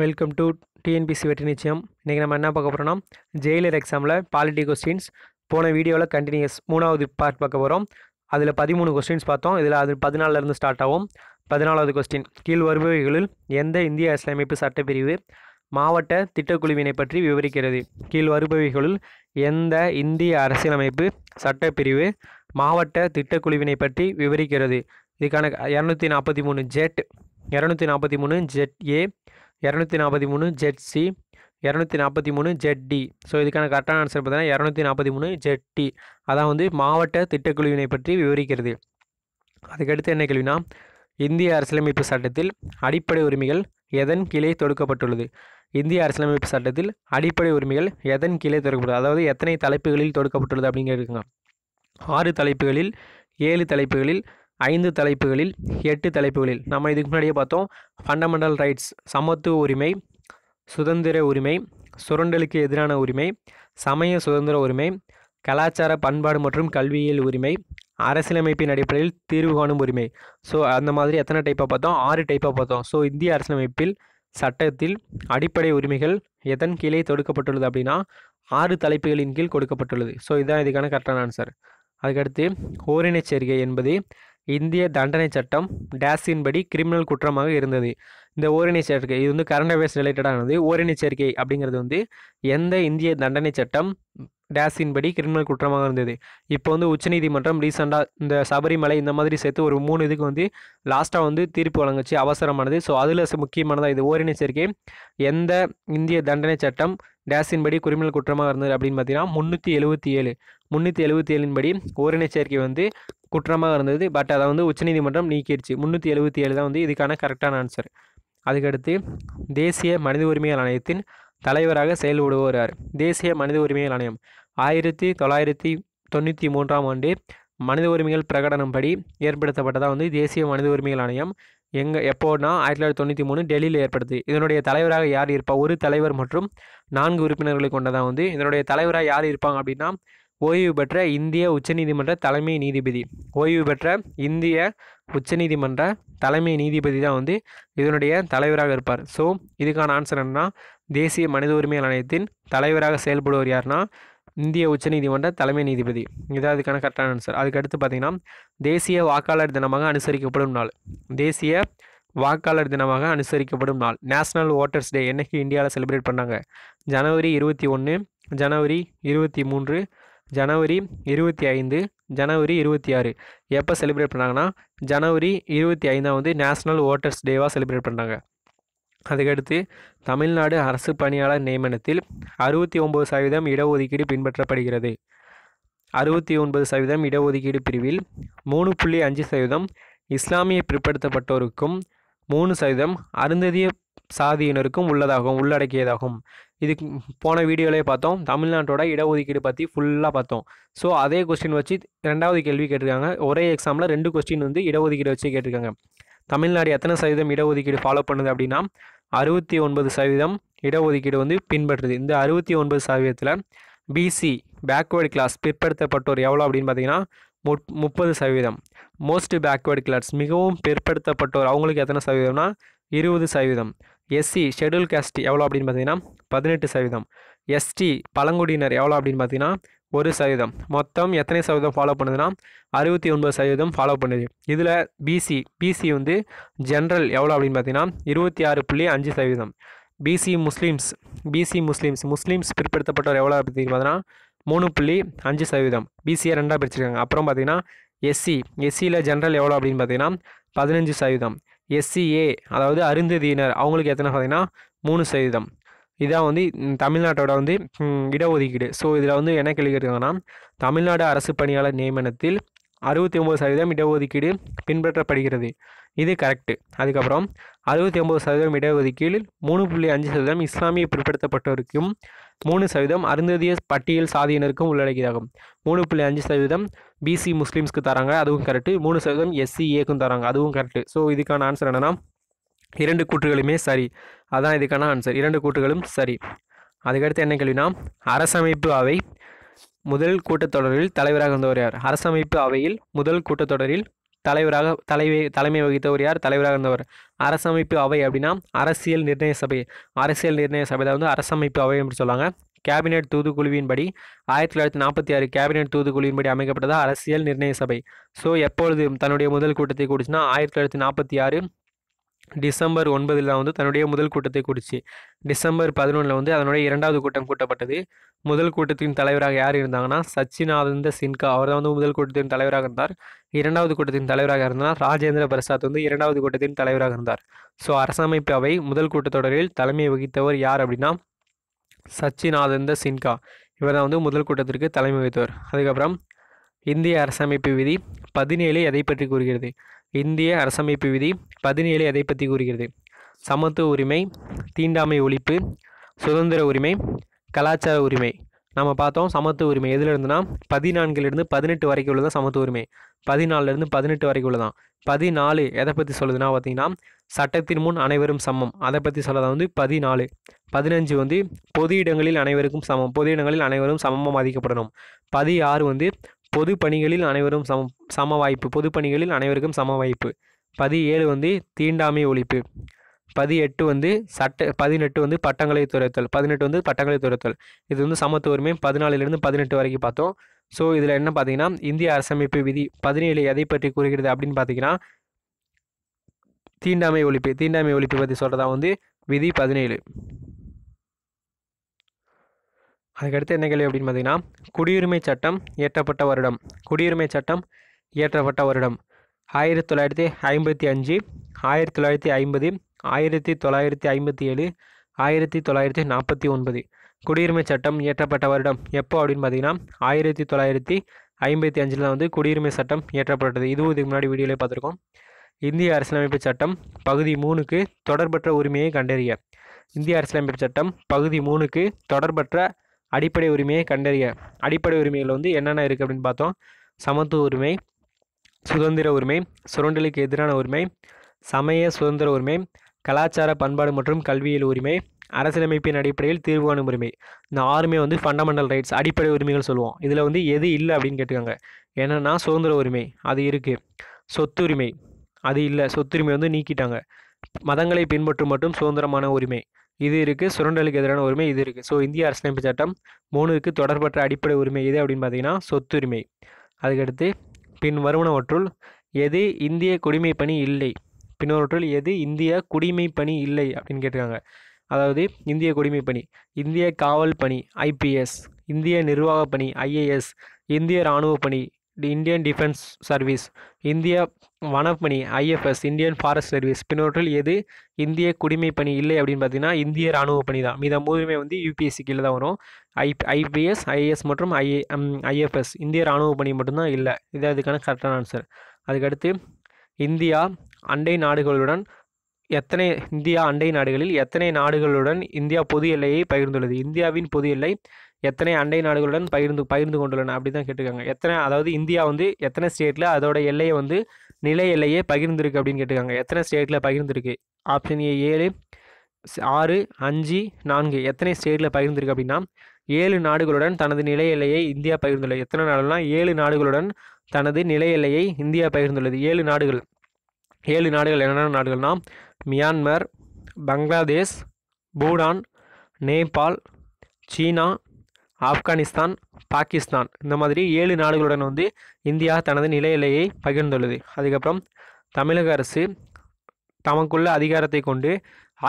welcome to TNPSC வெற்றி நிச்சயம் இன்றைக்கி நம்ம என்ன பார்க்க போகிறோம்னா ஜெயிலர் எக்ஸாமில் பாலிட்டி கொஸ்டின்ஸ் போன வீடியோவில் கண்டினியூஸ் மூணாவது பார்ட் பார்க்க போகிறோம் அதில் பதிமூணு கொஸ்டின்ஸ் பார்த்தோம் இதில் அது பதினாலருந்து ஸ்டார்ட் ஆகும் பதினாலாவது கொஸ்டின் கீழ் வருபவைகளில் எந்த இந்திய அரசியலமைப்பு சட்டப்பிரிவு மாவட்ட திட்டக்குழுவினை பற்றி விவரிக்கிறது கீழ் வருபவைகளில் எந்த இந்திய அரசியலமைப்பு சட்டப்பிரிவு மாவட்ட திட்டக்குழுவினை பற்றி விவரிக்கிறது இதுக்கான இரநூத்தி நாற்பத்தி மூணு ஜெட் இரநூத்தி நாற்பத்தி மூணு ஜெட் ஏ இரநூத்தி நாற்பத்தி மூணு ஜெட் சி இரநூத்தி நாற்பத்தி மூணு ஜெட் டி ஸோ இதுக்கான கரெக்டான ஆன்சர் பார்த்தீங்கன்னா இரநூத்தி நாற்பத்தி மூணு ஜெட்டி அதான் வந்து மாவட்ட திட்டக்குழுவினை பற்றி விவரிக்கிறது அதுக்கடுத்து என்ன கேள்வினா இந்திய அரசியலமைப்பு சட்டத்தில் அடிப்படை உரிமைகள் எதன் கீழே தொடுக்கப்பட்டுள்ளது இந்திய அரசியலமைப்பு சட்டத்தில் அடிப்படை உரிமைகள் எதன் கீழே தொடுக்கப்பட்டுள்ளது அதாவது எத்தனை தலைப்புகளில் தொடுக்கப்பட்டுள்ளது அப்படிங்கிறதுங்க ஆறு தலைப்புகளில் ஏழு தலைப்புகளில் ஐந்து தலைப்புகளில் எட்டு தலைப்புகளில் நம்ம இதுக்கு முன்னாடியே பார்த்தோம் ஃபண்டமெண்டல் ரைட்ஸ் சமத்துவ உரிமை சுதந்திர உரிமை சுரண்டலுக்கு எதிரான உரிமை சமய சுதந்திர உரிமை கலாச்சார பண்பாடு மற்றும் கல்வியியல் உரிமை அரசியலமைப்பின் அடிப்படையில் தீர்வு காணும் உரிமை ஸோ அந்த மாதிரி எத்தனை டைப்பாக பார்த்தோம் ஆறு டைப்பாக பார்த்தோம் ஸோ இந்திய அரசியலமைப்பில் சட்டத்தில் அடிப்படை உரிமைகள் எதன் கீழே தொடுக்கப்பட்டுள்ளது அப்படின்னா ஆறு தலைப்புகளின் கீழ் கொடுக்கப்பட்டுள்ளது ஸோ இதுதான் இதுக்கான கரெக்டான ஆன்சர் அதுக்கடுத்து ஓரினச் சேர்க்கை என்பது இந்திய தண்டனை சட்டம் டேஸின் படி கிரிமினல் குற்றமாக இருந்தது இந்த ஓரினை சேர்க்கை இது வந்து கரண்ட் அஃபேர்ஸ் ரிலேட்டடானது ஓரினை சேர்க்கை அப்படிங்கிறது வந்து எந்த இந்திய தண்டனை சட்டம் டேஸின் படி கிரிமினல் குற்றமாக இருந்தது இப்போ வந்து உச்சநீதிமன்றம் ரீசெண்டாக இந்த சபரிமலை இந்த மாதிரி சேர்த்து ஒரு மூணு இதுக்கு வந்து லாஸ்ட்டாக வந்து தீர்ப்பு வழங்குச்சு அவசரமானது ஸோ அதில் முக்கியமானதாக இது ஓரினை சேர்க்கை எந்த இந்திய தண்டனை சட்டம் டேஸின் படி கிரிமினல் குற்றமாக இருந்தது அப்படின்னு பார்த்தீங்கன்னா முந்நூற்றி எழுபத்தி ஏழு முந்நூற்றி எழுபத்தி ஏழின்படி ஓரினை சேர்க்கை வந்து குற்றமாக இருந்தது பட் அதை வந்து உச்சநீதிமன்றம் நீக்கிடுச்சு முந்நூற்றி எழுபத்தி ஏழு தான் வந்து இதுக்கான கரெக்டான ஆன்சர் அதுக்கடுத்து தேசிய மனித உரிமைகள் ஆணையத்தின் தலைவராக செயல்படுவார் தேசிய மனித உரிமைகள் ஆணையம் ஆயிரத்தி தொள்ளாயிரத்தி தொண்ணூற்றி மூன்றாம் ஆண்டு மனித உரிமைகள் பிரகடனம் படி ஏற்படுத்தப்பட்டதாக வந்து தேசிய மனித உரிமைகள் ஆணையம் எங்கே எப்போனா ஆயிரத்தி தொள்ளாயிரத்தி தொண்ணூற்றி மூணு டெல்லியில் ஏற்படுது இதனுடைய தலைவராக யார் இருப்பா ஒரு தலைவர் மற்றும் நான்கு உறுப்பினர்களை கொண்டதாக வந்து இதனுடைய தலைவராக யார் இருப்பாங்க அப்படின்னா ஓய்வு பெற்ற இந்திய உச்சநீதிமன்ற தலைமை நீதிபதி ஓய்வு பெற்ற இந்திய உச்சநீதிமன்ற தலைமை நீதிபதி தான் வந்து இதனுடைய தலைவராக இருப்பார் ஸோ இதுக்கான ஆன்சர் என்னன்னா தேசிய மனித உரிமை ஆணையத்தின் தலைவராக செயல்படுவர் யாருன்னா இந்திய உச்சநீதிமன்ற தலைமை நீதிபதி இதான் அதுக்கான கரெக்டான ஆன்சர் அதுக்கடுத்து பார்த்தீங்கன்னா தேசிய வாக்காளர் தினமாக அனுசரிக்கப்படும் நாள் தேசிய வாக்காளர் தினமாக அனுசரிக்கப்படும் நாள் நேஷ்னல் ஓட்டர்ஸ் டே என்றைக்கு இந்தியாவில் செலிப்ரேட் பண்ணாங்க ஜனவரி இருபத்தி ஒன்று ஜனவரி இருபத்தி மூன்று ஜனவரி இருபத்தி ஐந்து ஜனவரி இருபத்தி ஆறு எப்போ செலிப்ரேட் பண்ணாங்கன்னா ஜனவரி இருபத்தி ஐந்தாம் வந்து நேஷ்னல் ஓட்டர்ஸ் டேவாக செலிப்ரேட் பண்ணுறாங்க அதுக்கடுத்து தமிழ்நாடு அரசு பணியாளர் நியமனத்தில் அறுபத்தி ஒம்பது சதவீதம் இடஒதுக்கீடு பின்பற்றப்படுகிறது அறுபத்தி ஒன்பது சதவீதம் இடஒதுக்கீடு பிரிவில் மூணு புள்ளி அஞ்சு சதவீதம் இஸ்லாமிய பிற்படுத்தப்பட்டோருக்கும் மூணு சதவீதம் அருந்ததிய சாதியினருக்கும் உள்ளதாகும் உள்ளடக்கியதாகும் இதுக்கு போன வீடியோவிலே பார்த்தோம் தமிழ்நாட்டோட இடஒதுக்கீடு பற்றி ஃபுல்லாக பார்த்தோம் ஸோ அதே கொஸ்டின் வச்சு ரெண்டாவது கேள்வி கேட்டிருக்காங்க ஒரே எக்ஸாமில் ரெண்டு கொஸ்டின் வந்து இடஒதுக்கீடு வச்சு கேட்டிருக்காங்க தமிழ்நாடு எத்தனை சதவீதம் இடஒதுக்கீடு ஃபாலோ பண்ணுது அப்படின்னா அறுபத்தி ஒன்பது சதவீதம் இடஒதுக்கீடு வந்து பின்பற்றுது இந்த அறுபத்தி ஒன்பது சதவீதத்தில் பிசி பேக்வேர்டு கிளாஸ் பிற்படுத்தப்பட்டோர் எவ்வளோ அப்படின்னு பார்த்தீங்கன்னா முப்பது சதவீதம் மோஸ்ட் பேக்வேர்டு கிளாஸ் மிகவும் பிற்படுத்தப்பட்டோர் அவங்களுக்கு எத்தனை சதவீதம்னா இருபது சதவீதம் எஸ்சி ஷெடியூல் கேஸ்ட் எவ்வளோ அப்படின்னு பார்த்தீங்கன்னா பதினெட்டு சதவீதம் எஸ்டி பழங்குடியினர் எவ்வளோ அப்படின்னு பார்த்தீங்கன்னா ஒரு சதவீதம் மொத்தம் எத்தனை சதவீதம் ஃபாலோ பண்ணுதுன்னா அறுபத்தி ஒன்பது சதவீதம் ஃபாலோ பண்ணுது இதில் பிசி பிசி வந்து ஜென்ரல் எவ்வளோ அப்படின்னு பார்த்தீங்கன்னா இருபத்தி ஆறு புள்ளி அஞ்சு சதவீதம் BC Muslims BC Muslims Muslims பிற்படுத்தப்பட்டவர் எவ்வளோ அப்படின்னு பார்த்தீங்கன்னா மூணு புள்ளி அஞ்சு சதவீதம் பிசியை ரெண்டாக பிரிச்சிருக்காங்க அப்புறம் பார்த்தீங்கன்னா எஸ்சி எஸ்சியில் ஜென்ரல் எவ்வளோ அப்படின்னு பார்த்தீங்கன்னா பதினஞ்சு சதவீதம் எஸ்சிஏ அதாவது அருந்ததியினர் அவங்களுக்கு எத்தனை பார்த்தீங்கன்னா மூணு சதவீதம் இதான் வந்து தமிழ்நாட்டோட வந்து இடஒதுக்கீடு ஸோ இதில் வந்து என்ன கேள்வி தமிழ்நாடு அரசு பணியாளர் நியமனத்தில் அறுபத்தி ஒம்பது சதவீதம் இடஒதுக்கீடு பின்பற்றப்படுகிறது இது கரெக்டு அதுக்கப்புறம் அறுபத்தி ஒம்பது சதவீதம் இடஒதுக்கீடு மூணு புள்ளி அஞ்சு சதவீதம் இஸ்லாமிய பிற்படுத்தப்பட்டோருக்கும் மூணு சதவீதம் அருந்ததிய பட்டியல் சாதியினருக்கும் உள்ளடக்கியதாகும் மூணு புள்ளி அஞ்சு சதவீதம் பிசி முஸ்லீம்ஸ்க்கு தராங்க அதுவும் கரெக்டு மூணு சதவீதம் எஸ்சி ஏக்கும் தராங்க அதுவும் கரெக்டு ஸோ இதுக்கான ஆன்சர் என்னென்னா இரண்டு கூற்றுகளுமே சரி அதுதான் இதுக்கான ஆன்சர் இரண்டு கூற்றுகளும் சரி அதுக்கடுத்து என்ன கேள்வினா அரசமைப்பு அவை முதல் கூட்டத்தொடரில் தலைவராக இருந்தவர் யார் அரசமைப்பு அவையில் முதல் கூட்டத்தொடரில் தலைவராக தலைவை தலைமை வகித்தவர் யார் தலைவராக இருந்தவர் அரசமைப்பு அவை அப்படின்னா அரசியல் நிர்ணய சபை அரசியல் நிர்ணய சபையில் வந்து அரசமைப்பு அவை அப்படின்னு சொல்லுவாங்க கேபினெட் தூதுக்குழுவின்படி ஆயிரத்தி தொள்ளாயிரத்தி நாற்பத்தி ஆறு கேபினெட் தூதுக்குழுவின்படி அமைக்கப்பட்டதா அரசியல் நிர்ணய சபை ஸோ எப்பொழுது தன்னுடைய முதல் கூட்டத்தை கூடிச்சுன்னா ஆயிரத்தி தொள்ளாயிரத்தி நாற்பத்தி ஆறு டிசம்பர் ஒன்பதில் வந்து தன்னுடைய முதல் கூட்டத்தை கூடிச்சு டிசம்பர் பதினொன்றில் வந்து அதனுடைய இரண்டாவது கூட்டம் கூட்டப்பட்டது முதல் கூட்டத்தின் தலைவராக யார் இருந்தாங்கன்னா சச்சினானந்த சின்கா அவர் தான் வந்து முதல் கூட்டத்தின் தலைவராக இருந்தார் இரண்டாவது கூட்டத்தின் தலைவராக இருந்தார் ராஜேந்திர பிரசாத் வந்து இரண்டாவது கூட்டத்தின் தலைவராக இருந்தார் ஸோ அரசமைப்பு அவை முதல் கூட்டத்தொடரில் தலைமை வகித்தவர் யார் அப்படின்னா சச்சினானந்த சின்கா இவர் தான் வந்து முதல் கூட்டத்திற்கு தலைமை வகித்தவர் அதுக்கப்புறம் இந்திய அரசமைப்பு விதி பதினேழு எதை பற்றி கூறுகிறது இந்திய அரசமைப்பு விதி பதினேழு எதை பற்றி கூறுகிறது சமத்துவ உரிமை தீண்டாமை ஒழிப்பு சுதந்திர உரிமை கலாச்சார உரிமை நம்ம பார்த்தோம் சமத்துவ உரிமை எதுலேருந்துனா பதினான்கிலிருந்து பதினெட்டு வரைக்கும் உள்ளதான் சமத்துவ உரிமை பதினாலுலேருந்து பதினெட்டு வரைக்கும் உள்ளதான் பதினாலு எதை பற்றி சொல்லுதுன்னா பார்த்தீங்கன்னா சட்டத்தின் முன் அனைவரும் சமம் அதை பற்றி சொல்லதான் வந்து பதினாலு பதினஞ்சு வந்து பொது இடங்களில் அனைவருக்கும் சமம் பொது இடங்களில் அனைவரும் சமமாக மதிக்கப்படணும் ஆறு வந்து பொது பணிகளில் அனைவரும் சம சம வாய்ப்பு பொது பணிகளில் அனைவருக்கும் சம வாய்ப்பு பதி ஏழு வந்து தீண்டாமை ஒழிப்பு பதி எட்டு வந்து சட்ட பதினெட்டு வந்து பட்டங்களை துரத்தல் பதினெட்டு வந்து பட்டங்களை துரத்தல் இது வந்து சமத்துவருமே பதினாலுலேருந்து பதினெட்டு வரைக்கும் பார்த்தோம் ஸோ இதில் என்ன பார்த்தீங்கன்னா இந்திய அரசமைப்பு விதி பதினேழு எதை பற்றி கூறுகிறது அப்படின்னு பார்த்தீங்கன்னா தீண்டாமை ஒழிப்பு தீண்டாமை ஒழிப்பு பற்றி சொல்கிறதா வந்து விதி பதினேழு அதுக்கடுத்து என்ன கேள்வி அப்படின்னு பார்த்தீங்கன்னா குடியுரிமை சட்டம் இயற்றப்பட்ட வருடம் குடியுரிமை சட்டம் இயற்றப்பட்ட வருடம் ஆயிரத்தி தொள்ளாயிரத்தி ஐம்பத்தி அஞ்சு ஆயிரத்தி தொள்ளாயிரத்தி ஐம்பது ஆயிரத்தி தொள்ளாயிரத்தி ஐம்பத்தி ஏழு ஆயிரத்தி தொள்ளாயிரத்தி நாற்பத்தி ஒன்பது குடியுரிமை சட்டம் இயற்றப்பட்ட வருடம் எப்போ அப்படின்னு பார்த்தீங்கன்னா ஆயிரத்தி தொள்ளாயிரத்தி ஐம்பத்தி அஞ்சில் தான் வந்து குடியுரிமை சட்டம் இயற்றப்பட்டது இதுவும் இதுக்கு முன்னாடி வீடியோவில் பார்த்துருக்கோம் இந்திய அரசியலமைப்பு சட்டம் பகுதி மூணுக்கு தொடர்பற்ற உரிமையை கண்டறிய இந்திய அரசியலமைப்பு சட்டம் பகுதி மூணுக்கு தொடர்பற்ற அடிப்படை உரிமையை கண்டறிய அடிப்படை உரிமைகள் வந்து என்னென்ன இருக்குது அப்படின்னு பார்த்தோம் சமத்துவ உரிமை சுதந்திர உரிமை சுரண்டலுக்கு எதிரான உரிமை சமய சுதந்திர உரிமை கலாச்சார பண்பாடு மற்றும் கல்வியியல் உரிமை அரசியலமைப்பின் அடிப்படையில் தீர்வு காணும் உரிமை இந்த ஆறுமே வந்து ஃபண்டமெண்டல் ரைட்ஸ் அடிப்படை உரிமைகள் சொல்லுவோம் இதில் வந்து எது இல்லை அப்படின்னு கேட்டுக்காங்க என்னென்னா சுதந்திர உரிமை அது இருக்குது சொத்துரிமை அது இல்லை சொத்துரிமை வந்து நீக்கிட்டாங்க மதங்களை பின்பற்றும் மட்டும் சுதந்திரமான உரிமை இது இருக்குது சுரண்டலுக்கு எதிரான உரிமை இது இருக்குது ஸோ இந்திய அரசியலமைப்பு சட்டம் மூணுக்கு தொடர்பற்ற அடிப்படை உரிமை எது அப்படின்னு பார்த்தீங்கன்னா சொத்துரிமை அதுக்கடுத்து பின் வருவனவற்றுள் எது இந்திய குடிமை பணி இல்லை பின்வருவற்றுள் எது இந்திய குடிமை பணி இல்லை அப்படின்னு கேட்டிருக்காங்க அதாவது இந்திய குடிமை பணி இந்திய காவல் பணி ஐபிஎஸ் இந்திய நிர்வாக பணி ஐஏஎஸ் இந்திய இராணுவ பணி இந்தியன் டிஃபென்ஸ் சர்வீஸ் இந்திய வனப்பணி ஐஎஃப்எஸ் இந்தியன் ஃபாரஸ்ட் சர்வீஸ் பின்னோற்றில் எது இந்திய குடிமை பணி இல்லை அப்படின்னு பார்த்தீங்கன்னா இந்திய இராணுவ பணி தான் மீதம் மூதுமே வந்து யூபிஎஸ்சி கீழே தான் வரும் ஐ ஐபிஎஸ் ஐஏஎஸ் மற்றும் ஐஏ ஐஎஃப்எஸ் இந்திய இராணுவ பணி மட்டும்தான் இல்லை இது அதுக்கான கரெக்டான ஆன்சர் அதுக்கடுத்து இந்தியா அண்டை நாடுகளுடன் எத்தனை இந்தியா அண்டை நாடுகளில் எத்தனை நாடுகளுடன் இந்தியா பொது எல்லையை பகிர்ந்துள்ளது இந்தியாவின் பொது எல்லை எத்தனை அண்டை நாடுகளுடன் பகிர்ந்து பகிர்ந்து கொண்டுள்ளன அப்படி தான் கேட்டிருக்காங்க எத்தனை அதாவது இந்தியா வந்து எத்தனை ஸ்டேட்டில் அதோட எல்லையை வந்து நிலை எல்லையே பகிர்ந்துருக்கு அப்படின்னு கேட்டிருக்காங்க எத்தனை ஸ்டேட்டில் பகிர்ந்துருக்கு ஆப்ஷன் ஏ ஏழு ஆறு அஞ்சு நான்கு எத்தனை ஸ்டேட்டில் பகிர்ந்துருக்கு அப்படின்னா ஏழு நாடுகளுடன் தனது நிலை எல்லையை இந்தியா பகிர்ந்துள்ளது எத்தனை நாடுகள்லாம் ஏழு நாடுகளுடன் தனது நிலை எல்லையை இந்தியா பகிர்ந்துள்ளது ஏழு நாடுகள் ஏழு நாடுகள் என்னென்ன நாடுகள்னா மியான்மர் பங்களாதேஷ் பூடான் நேபாள் சீனா ஆப்கானிஸ்தான் பாகிஸ்தான் இந்த மாதிரி ஏழு நாடுகளுடன் வந்து இந்தியா தனது நிலையிலேயே பகிர்ந்துள்ளது அதுக்கப்புறம் தமிழக அரசு தமக்குள்ள அதிகாரத்தை கொண்டு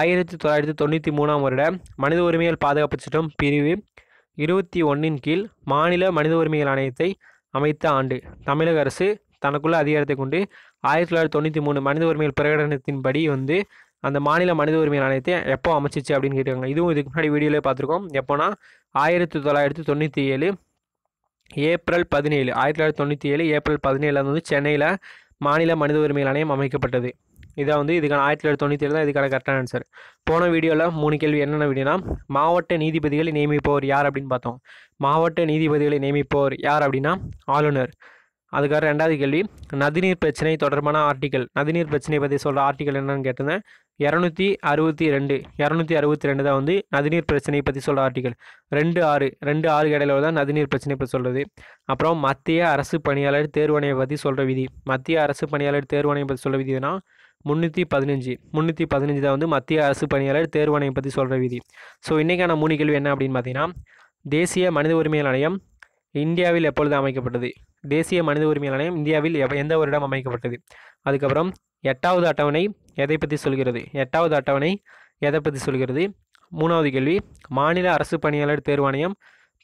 ஆயிரத்தி தொள்ளாயிரத்தி தொண்ணூற்றி மூணாம் வருட மனித உரிமைகள் பாதுகாப்பு சட்டம் பிரிவு இருபத்தி ஒன்றின் கீழ் மாநில மனித உரிமைகள் ஆணையத்தை அமைத்த ஆண்டு தமிழக அரசு தனக்குள்ள அதிகாரத்தை கொண்டு ஆயிரத்தி தொள்ளாயிரத்தி தொண்ணூற்றி மூணு மனித உரிமைகள் பிரகடனத்தின்படி வந்து அந்த மாநில மனித உரிமை ஆணையத்தை எப்போ அமைச்சிச்சு அப்படின்னு கேட்டிருக்காங்க இதுவும் இதுக்கு முன்னாடி வீடியோலேயே பார்த்துருக்கோம் எப்போனா ஆயிரத்தி தொள்ளாயிரத்தி தொண்ணூற்றி ஏழு ஏப்ரல் பதினேழு ஆயிரத்தி தொள்ளாயிரத்தி தொண்ணூற்றி ஏழு ஏப்ரல் பதினேழில் வந்து சென்னையில் மாநில மனித உரிமை ஆணையம் அமைக்கப்பட்டது இதை வந்து இதுக்கான ஆயிரத்தி தொள்ளாயிரத்தி தொண்ணூற்றி ஏழு தான் இதுக்கான கரெக்டான ஆன்சர் போன வீடியோவில் மூணு கேள்வி என்னென்ன வீடியோனா மாவட்ட நீதிபதிகளை நியமிப்போர் யார் அப்படின்னு பார்த்தோம் மாவட்ட நீதிபதிகளை நியமிப்போர் யார் அப்படின்னா ஆளுநர் அதுக்காக ரெண்டாவது கேள்வி நதிநீர் பிரச்சனை தொடர்பான ஆர்டிக்கல் நதிநீர் பிரச்சனை பற்றி சொல்கிற ஆர்டிக்கல் என்னன்னு கேட்டிருந்தேன் இரநூத்தி அறுபத்தி ரெண்டு இரநூத்தி அறுபத்தி ரெண்டு தான் வந்து நதிநீர் பிரச்சனை பற்றி சொல்கிற ஆர்டிக்கல் ரெண்டு ஆறு ரெண்டு ஆறு இடையில தான் நதிநீர் பிரச்சனை பற்றி சொல்கிறது அப்புறம் மத்திய அரசு பணியாளர் தேர்வாணையை பற்றி சொல்கிற விதி மத்திய அரசு பணியாளர் தேர்வாணையை பற்றி சொல்கிற விதினா முந்நூற்றி பதினஞ்சு முந்நூற்றி பதினஞ்சு தான் வந்து மத்திய அரசு பணியாளர் தேர்வாணையை பற்றி சொல்கிற விதி ஸோ இன்றைக்கான மூணு கேள்வி என்ன அப்படின்னு பார்த்தீங்கன்னா தேசிய மனித உரிமைகள் ஆணையம் இந்தியாவில் எப்பொழுது அமைக்கப்பட்டது தேசிய மனித உரிமை ஆணையம் இந்தியாவில் எந்த வருடம் அமைக்கப்பட்டது அதுக்கப்புறம் எட்டாவது அட்டவணை எதை பற்றி சொல்கிறது எட்டாவது அட்டவணை எதை பற்றி சொல்கிறது மூணாவது கேள்வி மாநில அரசு பணியாளர் தேர்வாணையம்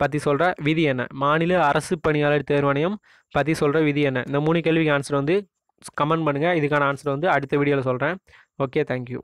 பற்றி சொல்கிற விதி என்ன மாநில அரசு பணியாளர் தேர்வாணையம் பற்றி சொல்கிற விதி என்ன இந்த மூணு கேள்விக்கு ஆன்சர் வந்து கமெண்ட் பண்ணுங்கள் இதுக்கான ஆன்சர் வந்து அடுத்த வீடியோவில் சொல்கிறேன் ஓகே தேங்க்யூ